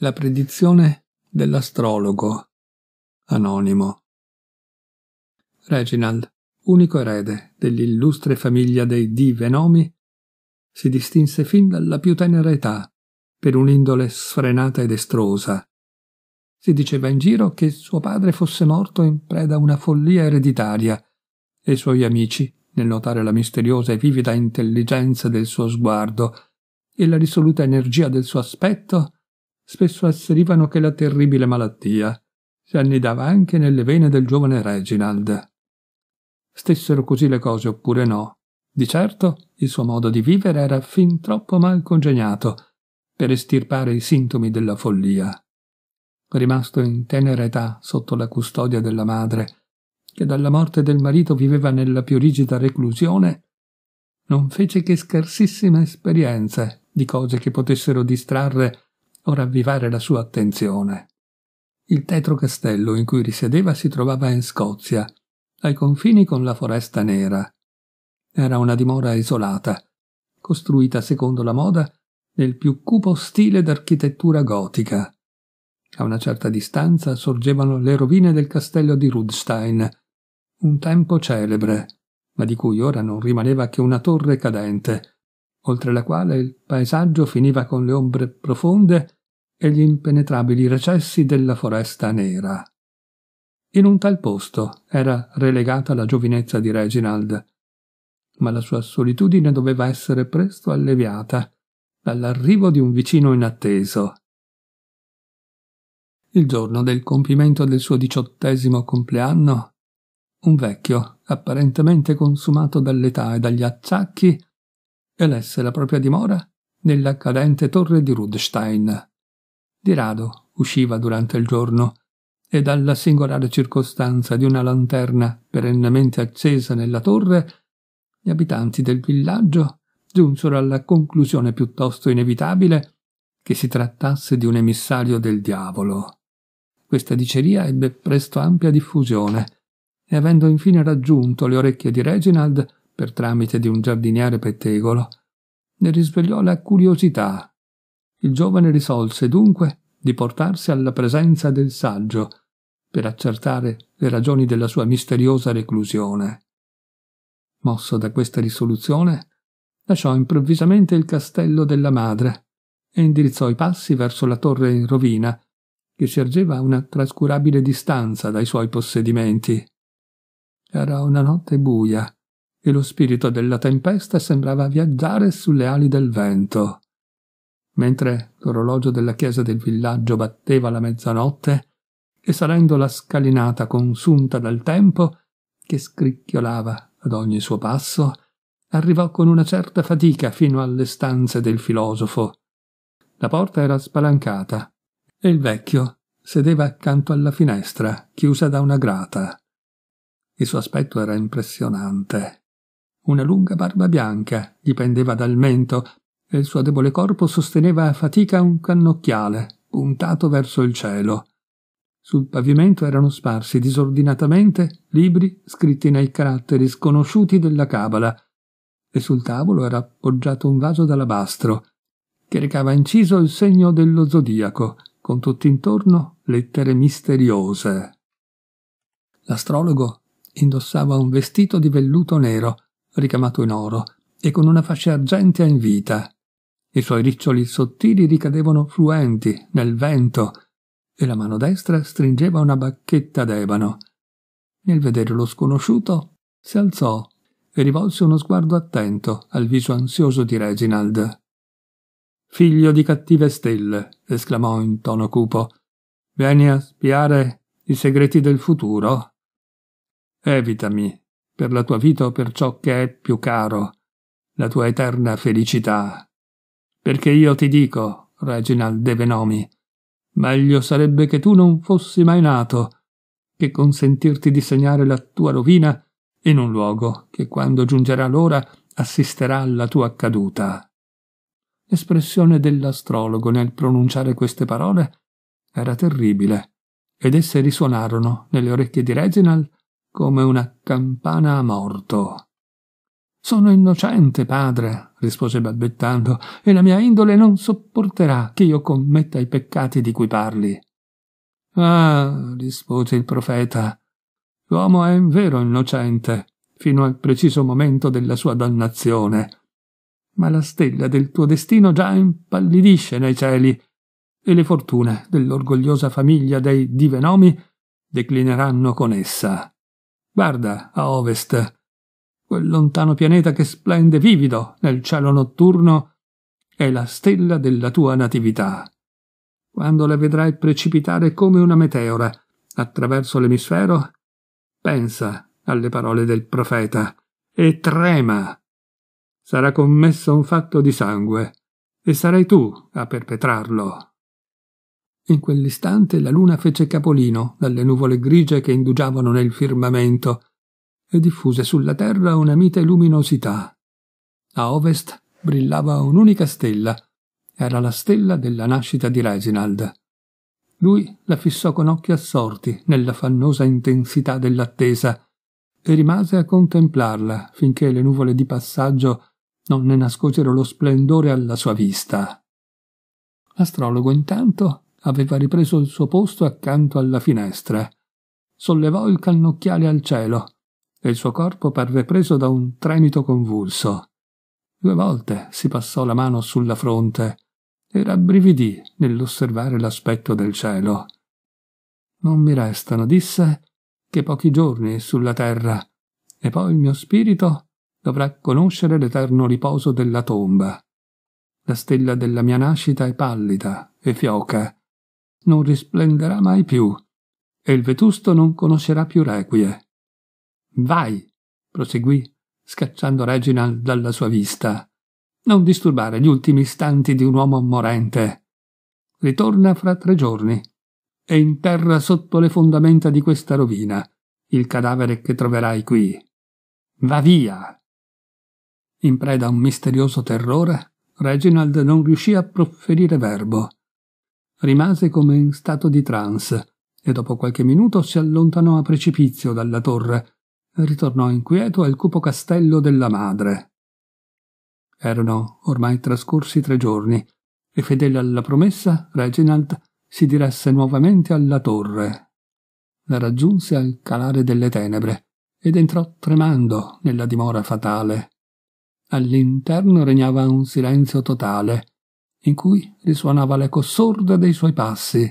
La predizione dell'astrologo anonimo. Reginald, unico erede dell'illustre famiglia dei Di Venomi, si distinse fin dalla più tenera età per un'indole sfrenata ed estrosa. Si diceva in giro che suo padre fosse morto in preda a una follia ereditaria e i suoi amici, nel notare la misteriosa e vivida intelligenza del suo sguardo e la risoluta energia del suo aspetto, spesso asserivano che la terribile malattia si annidava anche nelle vene del giovane Reginald. Stessero così le cose oppure no, di certo il suo modo di vivere era fin troppo mal congegnato per estirpare i sintomi della follia. Rimasto in tenera età sotto la custodia della madre, che dalla morte del marito viveva nella più rigida reclusione, non fece che scarsissime esperienze di cose che potessero distrarre o ravvivare la sua attenzione. Il tetro castello in cui risiedeva si trovava in Scozia, ai confini con la foresta nera. Era una dimora isolata, costruita secondo la moda nel più cupo stile d'architettura gotica. A una certa distanza sorgevano le rovine del castello di Rudstein, un tempo celebre, ma di cui ora non rimaneva che una torre cadente, oltre la quale il paesaggio finiva con le ombre profonde e gli impenetrabili recessi della foresta nera. In un tal posto era relegata la giovinezza di Reginald, ma la sua solitudine doveva essere presto alleviata dall'arrivo di un vicino inatteso. Il giorno del compimento del suo diciottesimo compleanno, un vecchio, apparentemente consumato dall'età e dagli acciacchi, elesse la propria dimora nella cadente torre di Rudstein. Di rado usciva durante il giorno e dalla singolare circostanza di una lanterna perennemente accesa nella torre, gli abitanti del villaggio giunsero alla conclusione piuttosto inevitabile che si trattasse di un emissario del diavolo. Questa diceria ebbe presto ampia diffusione e avendo infine raggiunto le orecchie di Reginald per tramite di un giardiniere pettegolo, ne risvegliò la curiosità il giovane risolse dunque di portarsi alla presenza del saggio per accertare le ragioni della sua misteriosa reclusione. Mosso da questa risoluzione, lasciò improvvisamente il castello della madre e indirizzò i passi verso la torre in rovina che si ergeva a una trascurabile distanza dai suoi possedimenti. Era una notte buia e lo spirito della tempesta sembrava viaggiare sulle ali del vento mentre l'orologio della chiesa del villaggio batteva la mezzanotte e salendo la scalinata consunta dal tempo, che scricchiolava ad ogni suo passo, arrivò con una certa fatica fino alle stanze del filosofo. La porta era spalancata e il vecchio sedeva accanto alla finestra, chiusa da una grata. Il suo aspetto era impressionante. Una lunga barba bianca gli pendeva dal mento e il suo debole corpo sosteneva a fatica un cannocchiale puntato verso il cielo. Sul pavimento erano sparsi disordinatamente libri scritti nei caratteri sconosciuti della Cabala, e sul tavolo era appoggiato un vaso d'alabastro, che recava inciso il segno dello zodiaco, con tutt'intorno lettere misteriose. L'astrologo indossava un vestito di velluto nero, ricamato in oro, e con una fascia argentea in vita. I suoi riccioli sottili ricadevano fluenti nel vento e la mano destra stringeva una bacchetta d'ebano. Nel vedere lo sconosciuto, si alzò e rivolse uno sguardo attento al viso ansioso di Reginald. Figlio di cattive stelle, esclamò in tono cupo, vieni a spiare i segreti del futuro? Evitami, per la tua vita o per ciò che è più caro, la tua eterna felicità. Perché io ti dico, Reginald de Venomi, meglio sarebbe che tu non fossi mai nato, che consentirti di segnare la tua rovina in un luogo che quando giungerà l'ora assisterà alla tua caduta. L'espressione dell'astrologo nel pronunciare queste parole era terribile, ed esse risuonarono nelle orecchie di Reginald come una campana a morto. Sono innocente, padre, rispose balbettando, e la mia indole non sopporterà che io commetta i peccati di cui parli. Ah, rispose il profeta, l'uomo è in vero innocente, fino al preciso momento della sua dannazione. Ma la stella del tuo destino già impallidisce nei cieli, e le fortune dell'orgogliosa famiglia dei divenomi declineranno con essa. Guarda a ovest, quel lontano pianeta che splende vivido nel cielo notturno, è la stella della tua natività. Quando la vedrai precipitare come una meteora attraverso l'emisfero, pensa alle parole del profeta e trema. Sarà commesso un fatto di sangue e sarai tu a perpetrarlo. In quell'istante la luna fece capolino dalle nuvole grigie che indugiavano nel firmamento e diffuse sulla terra una mite luminosità. A ovest brillava un'unica stella. Era la stella della nascita di Reginald. Lui la fissò con occhi assorti nella fannosa intensità dell'attesa e rimase a contemplarla finché le nuvole di passaggio non ne nascosero lo splendore alla sua vista. L'astrologo intanto aveva ripreso il suo posto accanto alla finestra. Sollevò il cannocchiale al cielo e il suo corpo parve preso da un tremito convulso. Due volte si passò la mano sulla fronte e rabbrividì nell'osservare l'aspetto del cielo. Non mi restano, disse, che pochi giorni sulla terra, e poi il mio spirito dovrà conoscere l'eterno riposo della tomba. La stella della mia nascita è pallida e fioca, non risplenderà mai più, e il vetusto non conoscerà più requie. Vai, proseguì, scacciando Reginald dalla sua vista. Non disturbare gli ultimi istanti di un uomo morente. Ritorna fra tre giorni e interra sotto le fondamenta di questa rovina il cadavere che troverai qui. Va via! In preda a un misterioso terrore, Reginald non riuscì a profferire verbo. Rimase come in stato di trance e dopo qualche minuto si allontanò a precipizio dalla torre, ritornò inquieto al cupo castello della madre. Erano ormai trascorsi tre giorni e fedele alla promessa, Reginald si diresse nuovamente alla torre. La raggiunse al calare delle tenebre ed entrò tremando nella dimora fatale. All'interno regnava un silenzio totale, in cui risuonava l'eco sorda dei suoi passi.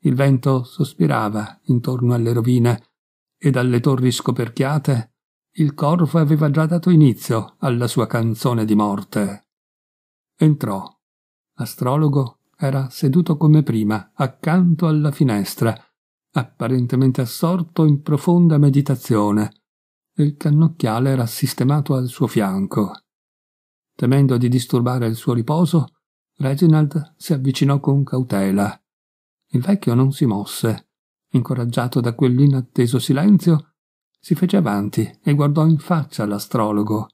Il vento sospirava intorno alle rovine e dalle torri scoperchiate, il corvo aveva già dato inizio alla sua canzone di morte. Entrò. L'astrologo era seduto come prima, accanto alla finestra, apparentemente assorto in profonda meditazione. Il cannocchiale era sistemato al suo fianco. Temendo di disturbare il suo riposo, Reginald si avvicinò con cautela. Il vecchio non si mosse, incoraggiato da quell'inatteso silenzio, si fece avanti e guardò in faccia l'astrologo,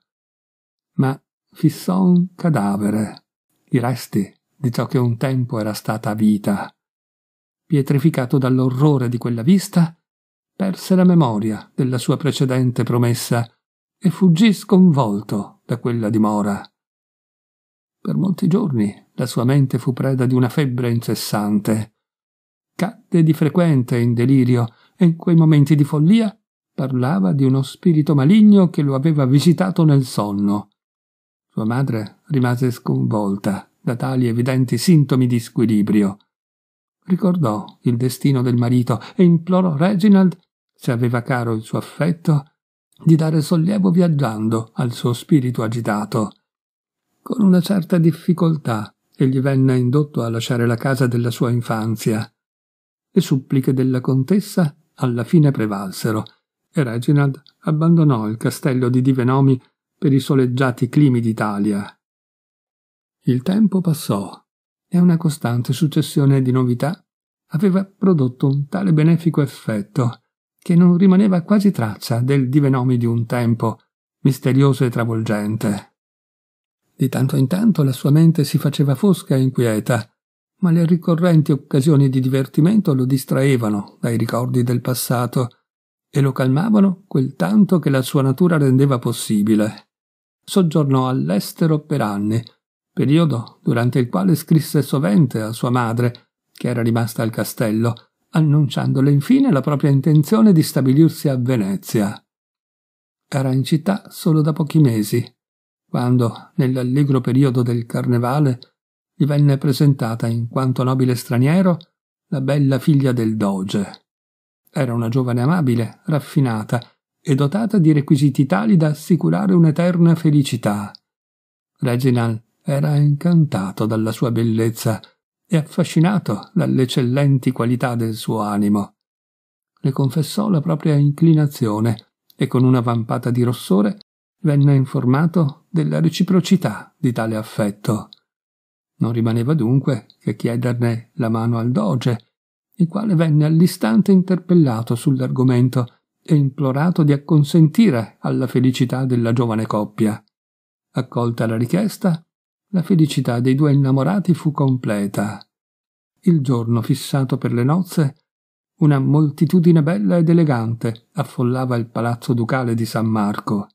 ma fissò un cadavere, i resti di ciò che un tempo era stata vita. Pietrificato dall'orrore di quella vista, perse la memoria della sua precedente promessa e fuggì sconvolto da quella dimora. Per molti giorni la sua mente fu preda di una febbre incessante cadde di frequente in delirio e in quei momenti di follia parlava di uno spirito maligno che lo aveva visitato nel sonno. Sua madre rimase sconvolta da tali evidenti sintomi di squilibrio. Ricordò il destino del marito e implorò Reginald, se aveva caro il suo affetto, di dare sollievo viaggiando al suo spirito agitato. Con una certa difficoltà egli venne indotto a lasciare la casa della sua infanzia. Le suppliche della contessa alla fine prevalsero e Reginald abbandonò il castello di Divenomi per i soleggiati climi d'Italia. Il tempo passò e una costante successione di novità aveva prodotto un tale benefico effetto che non rimaneva quasi traccia del divenomi di un tempo misterioso e travolgente. Di tanto in tanto la sua mente si faceva fosca e inquieta ma le ricorrenti occasioni di divertimento lo distraevano dai ricordi del passato e lo calmavano quel tanto che la sua natura rendeva possibile. Soggiornò all'estero per anni, periodo durante il quale scrisse sovente a sua madre, che era rimasta al castello, annunciandole infine la propria intenzione di stabilirsi a Venezia. Era in città solo da pochi mesi, quando, nell'allegro periodo del carnevale, gli venne presentata in quanto nobile straniero la bella figlia del doge. Era una giovane amabile, raffinata e dotata di requisiti tali da assicurare un'eterna felicità. Reginald era incantato dalla sua bellezza e affascinato dalle eccellenti qualità del suo animo. Le confessò la propria inclinazione e con una vampata di rossore venne informato della reciprocità di tale affetto. Non rimaneva dunque che chiederne la mano al doge, il quale venne all'istante interpellato sull'argomento e implorato di acconsentire alla felicità della giovane coppia. Accolta la richiesta, la felicità dei due innamorati fu completa. Il giorno fissato per le nozze, una moltitudine bella ed elegante affollava il palazzo ducale di San Marco.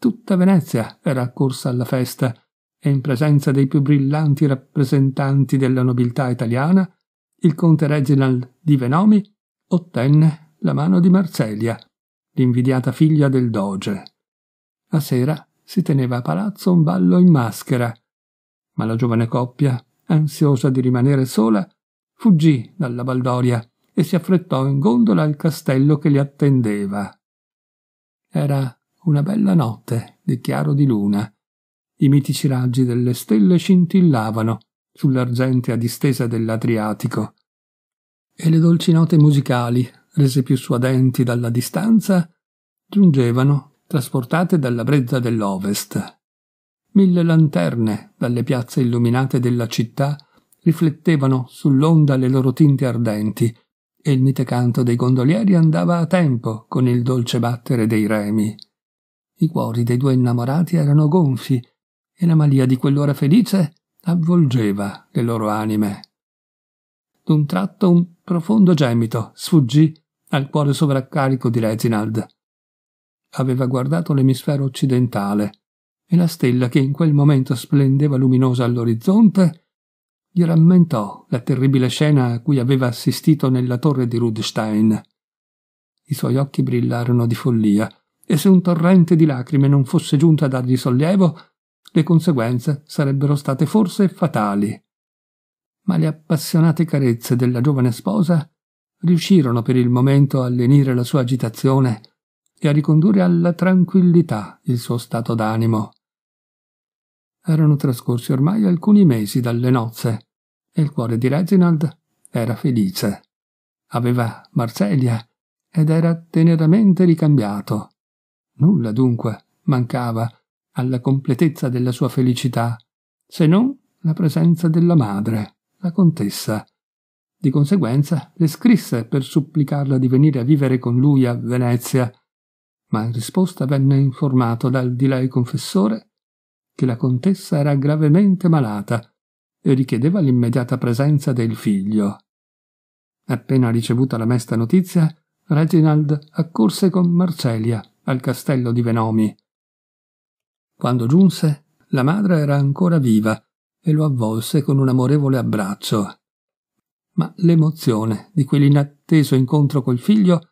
Tutta Venezia era accorsa alla festa e in presenza dei più brillanti rappresentanti della nobiltà italiana, il conte Reginald di Venomi ottenne la mano di Marselia, l'invidiata figlia del doge. A sera si teneva a palazzo un ballo in maschera, ma la giovane coppia, ansiosa di rimanere sola, fuggì dalla baldoria e si affrettò in gondola al castello che li attendeva. Era una bella notte di chiaro di luna, i mitici raggi delle stelle scintillavano sull'argentea distesa dell'Adriatico e le dolci note musicali, rese più suadenti dalla distanza, giungevano, trasportate dalla brezza dell'ovest. Mille lanterne, dalle piazze illuminate della città, riflettevano sull'onda le loro tinte ardenti, e il mite canto dei gondolieri andava a tempo con il dolce battere dei remi. I cuori dei due innamorati erano gonfi e la malia di quell'ora felice avvolgeva le loro anime. D'un tratto un profondo gemito sfuggì al cuore sovraccarico di Reginald. Aveva guardato l'emisfero occidentale e la stella che in quel momento splendeva luminosa all'orizzonte gli rammentò la terribile scena a cui aveva assistito nella torre di Rudstein. I suoi occhi brillarono di follia e se un torrente di lacrime non fosse giunto a dargli sollievo, le conseguenze sarebbero state forse fatali. Ma le appassionate carezze della giovane sposa riuscirono per il momento a lenire la sua agitazione e a ricondurre alla tranquillità il suo stato d'animo. Erano trascorsi ormai alcuni mesi dalle nozze e il cuore di Reginald era felice. Aveva Marcelia ed era teneramente ricambiato. Nulla dunque mancava alla completezza della sua felicità, se non la presenza della madre, la contessa. Di conseguenza le scrisse per supplicarla di venire a vivere con lui a Venezia, ma in risposta venne informato dal di lei confessore che la contessa era gravemente malata e richiedeva l'immediata presenza del figlio. Appena ricevuta la mesta notizia, Reginald accorse con Marcelia al castello di Venomi quando giunse, la madre era ancora viva e lo avvolse con un amorevole abbraccio. Ma l'emozione di quell'inatteso incontro col figlio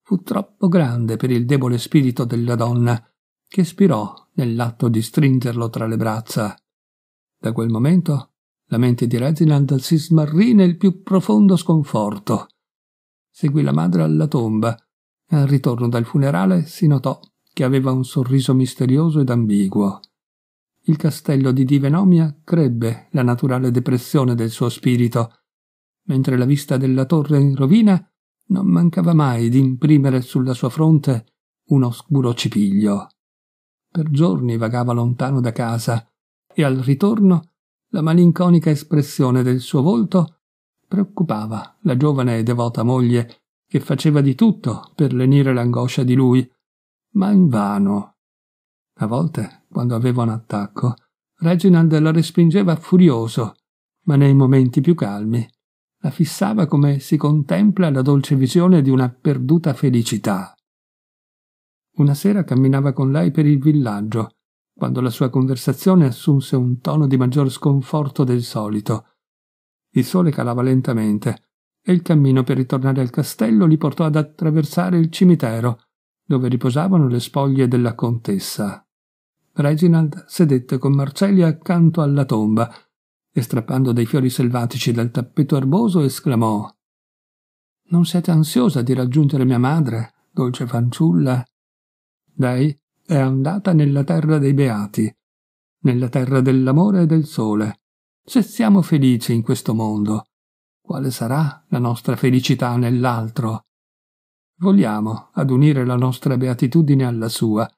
fu troppo grande per il debole spirito della donna, che spirò nell'atto di stringerlo tra le braccia. Da quel momento la mente di Reginald si smarrì nel più profondo sconforto. Seguì la madre alla tomba e al ritorno dal funerale si notò che aveva un sorriso misterioso ed ambiguo. Il castello di Divenomia crebbe la naturale depressione del suo spirito, mentre la vista della torre in rovina non mancava mai di imprimere sulla sua fronte un oscuro cipiglio. Per giorni vagava lontano da casa e al ritorno la malinconica espressione del suo volto preoccupava la giovane e devota moglie che faceva di tutto per lenire l'angoscia di lui, ma invano. A volte, quando aveva un attacco, Reginald la respingeva furioso, ma nei momenti più calmi la fissava come si contempla la dolce visione di una perduta felicità. Una sera camminava con lei per il villaggio, quando la sua conversazione assunse un tono di maggior sconforto del solito. Il sole calava lentamente e il cammino per ritornare al castello li portò ad attraversare il cimitero, dove riposavano le spoglie della contessa. Reginald sedette con Marcelia accanto alla tomba e strappando dei fiori selvatici dal tappeto erboso esclamò Non siete ansiosa di raggiungere mia madre, dolce fanciulla? Lei è andata nella terra dei beati, nella terra dell'amore e del sole. Se siamo felici in questo mondo, quale sarà la nostra felicità nell'altro? Vogliamo ad unire la nostra beatitudine alla sua,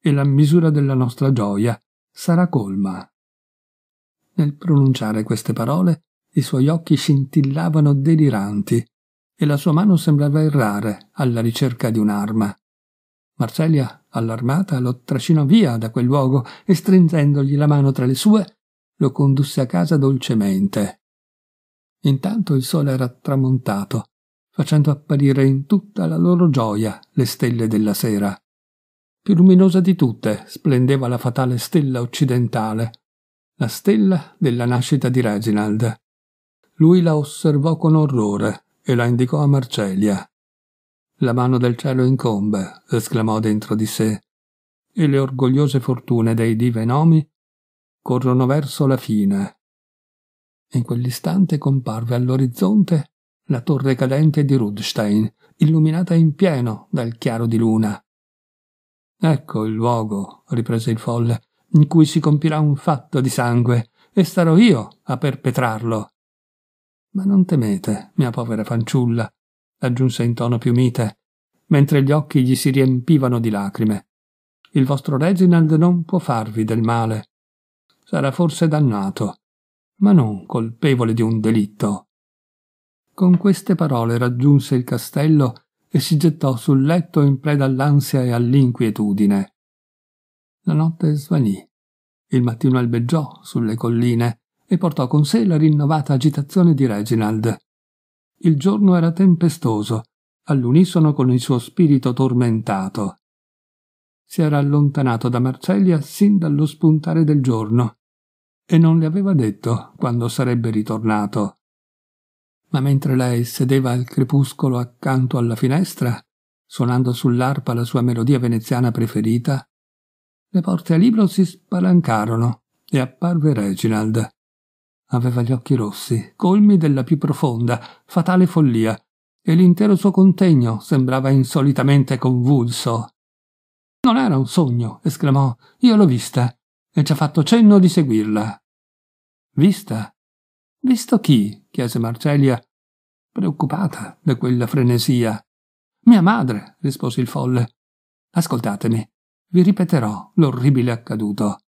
e la misura della nostra gioia sarà colma. Nel pronunciare queste parole, i suoi occhi scintillavano deliranti e la sua mano sembrava errare alla ricerca di un'arma. Marcelia, allarmata, lo trascinò via da quel luogo e stringendogli la mano tra le sue, lo condusse a casa dolcemente. Intanto il sole era tramontato facendo apparire in tutta la loro gioia le stelle della sera. Più luminosa di tutte splendeva la fatale stella occidentale, la stella della nascita di Reginald. Lui la osservò con orrore e la indicò a Marcelia. La mano del cielo incombe, esclamò dentro di sé, e le orgogliose fortune dei divenomi corrono verso la fine. In quell'istante comparve all'orizzonte la torre cadente di Rudstein, illuminata in pieno dal chiaro di luna. Ecco il luogo, riprese il folle, in cui si compirà un fatto di sangue, e starò io a perpetrarlo. Ma non temete, mia povera fanciulla, aggiunse in tono più mite, mentre gli occhi gli si riempivano di lacrime. Il vostro Reginald non può farvi del male. Sarà forse dannato, ma non colpevole di un delitto. Con queste parole raggiunse il castello e si gettò sul letto in preda all'ansia e all'inquietudine. La notte svanì. Il mattino albeggiò sulle colline e portò con sé la rinnovata agitazione di Reginald. Il giorno era tempestoso, all'unisono con il suo spirito tormentato. Si era allontanato da Marcellia sin dallo spuntare del giorno e non le aveva detto quando sarebbe ritornato ma mentre lei sedeva al crepuscolo accanto alla finestra, suonando sull'arpa la sua melodia veneziana preferita, le porte a libro si spalancarono e apparve Reginald. Aveva gli occhi rossi, colmi della più profonda, fatale follia, e l'intero suo contegno sembrava insolitamente convulso. Non era un sogno, esclamò. Io l'ho vista e ci ha fatto cenno di seguirla. Vista? Visto chi? chiese Marcelia, preoccupata da quella frenesia. Mia madre, rispose il folle. Ascoltatemi, vi ripeterò l'orribile accaduto.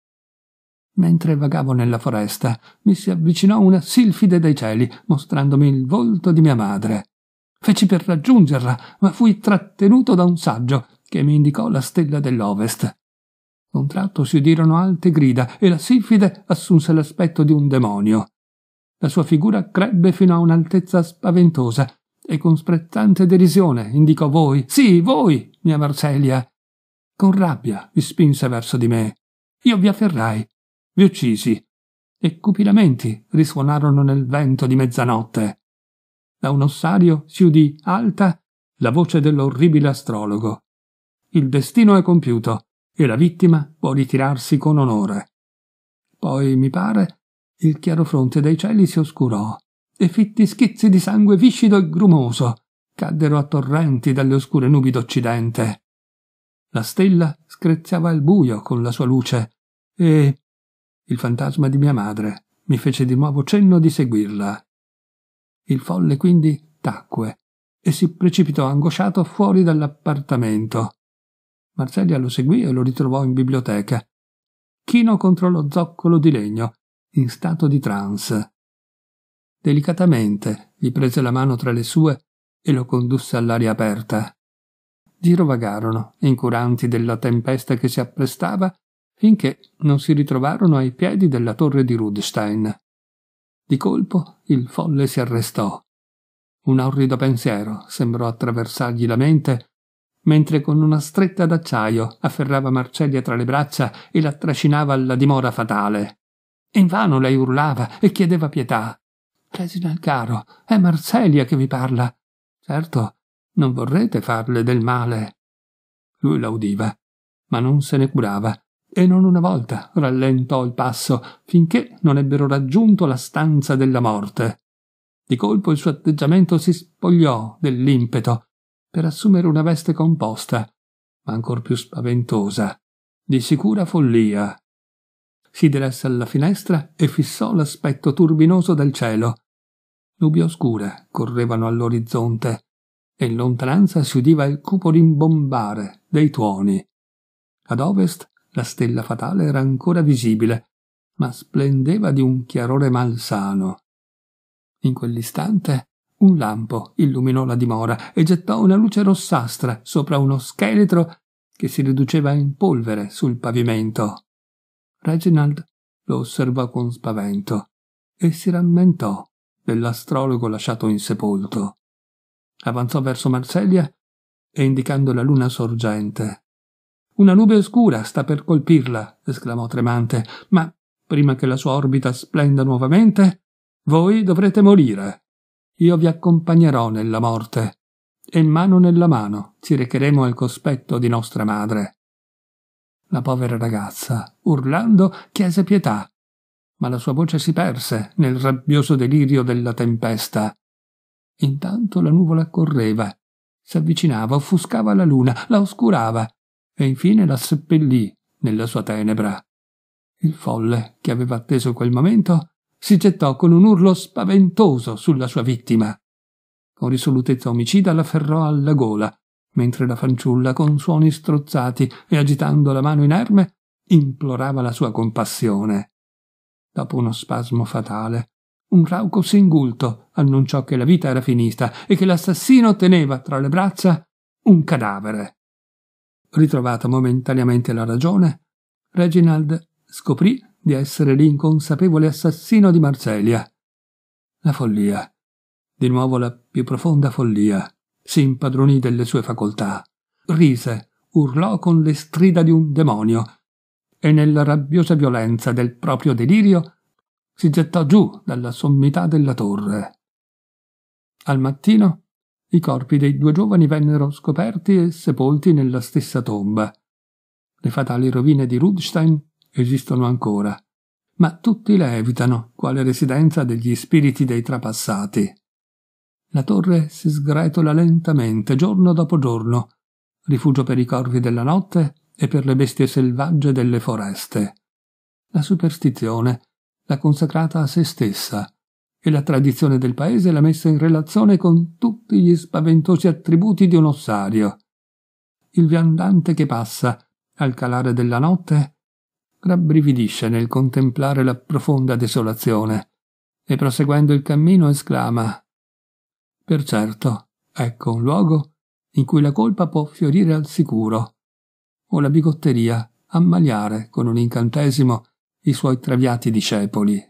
Mentre vagavo nella foresta, mi si avvicinò una silfide dai cieli, mostrandomi il volto di mia madre. Feci per raggiungerla, ma fui trattenuto da un saggio che mi indicò la stella dell'ovest. A Un tratto si udirono alte grida e la silfide assunse l'aspetto di un demonio. La sua figura crebbe fino a un'altezza spaventosa e con sprezzante derisione indicò voi, sì, voi, mia Marcelia. Con rabbia vi spinse verso di me. Io vi afferrai, vi uccisi, e cupi lamenti risuonarono nel vento di mezzanotte. Da un ossario si udì alta la voce dell'orribile astrologo. Il destino è compiuto e la vittima può ritirarsi con onore. Poi, mi pare, il chiaro fronte dei cieli si oscurò e fitti schizzi di sangue viscido e grumoso caddero a torrenti dalle oscure nubi d'Occidente. La stella screziava il buio con la sua luce e il fantasma di mia madre mi fece di nuovo cenno di seguirla. Il folle quindi tacque e si precipitò angosciato fuori dall'appartamento. Marcellia lo seguì e lo ritrovò in biblioteca. Chino contro lo zoccolo di legno in stato di trance. Delicatamente gli prese la mano tra le sue e lo condusse all'aria aperta. Girovagarono, incuranti della tempesta che si apprestava, finché non si ritrovarono ai piedi della torre di Rudstein. Di colpo il folle si arrestò. Un orrido pensiero sembrò attraversargli la mente, mentre con una stretta d'acciaio afferrava Marcellia tra le braccia e la trascinava alla dimora fatale. Invano lei urlava e chiedeva pietà. Reginald caro, è Marselia che vi parla. Certo, non vorrete farle del male. Lui la udiva, ma non se ne curava, e non una volta rallentò il passo finché non ebbero raggiunto la stanza della morte. Di colpo il suo atteggiamento si spogliò dell'impeto per assumere una veste composta, ma ancor più spaventosa, di sicura follia. Si diresse alla finestra e fissò l'aspetto turbinoso del cielo. Nubi oscure correvano all'orizzonte e in lontananza si udiva il cupo rimbombare dei tuoni. Ad ovest la stella fatale era ancora visibile, ma splendeva di un chiarore malsano. In quell'istante un lampo illuminò la dimora e gettò una luce rossastra sopra uno scheletro che si riduceva in polvere sul pavimento. Reginald lo osservò con spavento e si rammentò dell'astrologo lasciato insepolto. Avanzò verso Marselia e indicando la luna sorgente. Una nube scura sta per colpirla, esclamò tremante, ma prima che la sua orbita splenda nuovamente, voi dovrete morire. Io vi accompagnerò nella morte, e mano nella mano ci recheremo al cospetto di nostra madre. La povera ragazza, urlando, chiese pietà, ma la sua voce si perse nel rabbioso delirio della tempesta. Intanto la nuvola correva, si avvicinava, offuscava la luna, la oscurava e infine la seppellì nella sua tenebra. Il folle, che aveva atteso quel momento, si gettò con un urlo spaventoso sulla sua vittima. Con risolutezza omicida l'afferrò alla gola, mentre la fanciulla, con suoni strozzati e agitando la mano inerme, implorava la sua compassione. Dopo uno spasmo fatale, un rauco singulto annunciò che la vita era finita e che l'assassino teneva tra le braccia un cadavere. Ritrovata momentaneamente la ragione, Reginald scoprì di essere l'inconsapevole assassino di Marcelia. La follia, di nuovo la più profonda follia si impadronì delle sue facoltà, rise, urlò con le strida di un demonio e nella rabbiosa violenza del proprio delirio si gettò giù dalla sommità della torre. Al mattino i corpi dei due giovani vennero scoperti e sepolti nella stessa tomba. Le fatali rovine di Rudstein esistono ancora, ma tutti le evitano quale residenza degli spiriti dei trapassati. La torre si sgretola lentamente, giorno dopo giorno, rifugio per i corvi della notte e per le bestie selvagge delle foreste. La superstizione l'ha consacrata a se stessa e la tradizione del paese l'ha messa in relazione con tutti gli spaventosi attributi di un ossario. Il viandante che passa, al calare della notte, rabbrividisce nel contemplare la profonda desolazione e proseguendo il cammino esclama per certo, ecco un luogo in cui la colpa può fiorire al sicuro, o la bigotteria ammaliare con un incantesimo i suoi traviati discepoli.